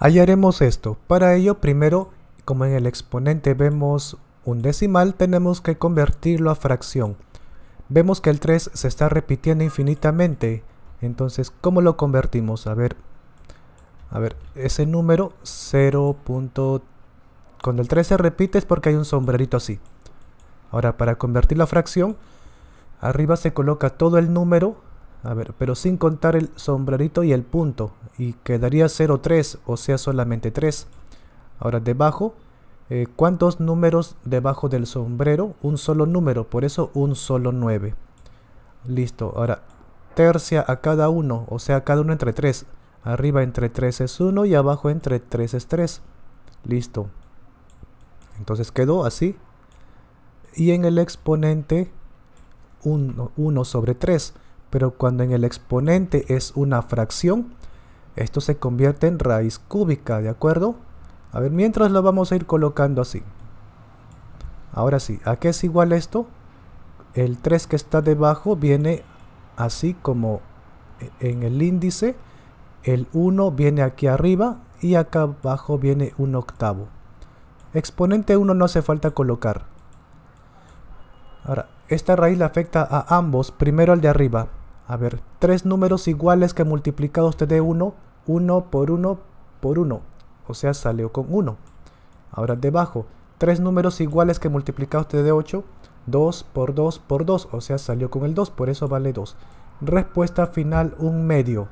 Hallaremos esto. Para ello primero, como en el exponente vemos un decimal, tenemos que convertirlo a fracción. Vemos que el 3 se está repitiendo infinitamente. Entonces, ¿cómo lo convertimos? A ver, a ver, ese número 0. Cuando el 3 se repite es porque hay un sombrerito así. Ahora, para convertir la fracción, arriba se coloca todo el número a ver, pero sin contar el sombrerito y el punto. Y quedaría 0,3, o sea solamente 3. Ahora debajo, eh, ¿cuántos números debajo del sombrero? Un solo número, por eso un solo 9. Listo, ahora tercia a cada uno, o sea cada uno entre 3. Arriba entre 3 es 1 y abajo entre 3 es 3. Listo. Entonces quedó así. Y en el exponente 1 sobre 3 pero cuando en el exponente es una fracción, esto se convierte en raíz cúbica, ¿de acuerdo? A ver, mientras lo vamos a ir colocando así. Ahora sí, ¿a qué es igual esto? El 3 que está debajo viene así como en el índice, el 1 viene aquí arriba y acá abajo viene un octavo. Exponente 1 no hace falta colocar. Ahora, esta raíz le afecta a ambos, primero al de arriba, a ver, tres números iguales que multiplicados te dé 1, 1 por 1 por 1. O sea, salió con 1. Ahora debajo, tres números iguales que multiplicados usted de 8, 2 por 2 por 2. O sea, salió con el 2, por eso vale 2. Respuesta final, un medio.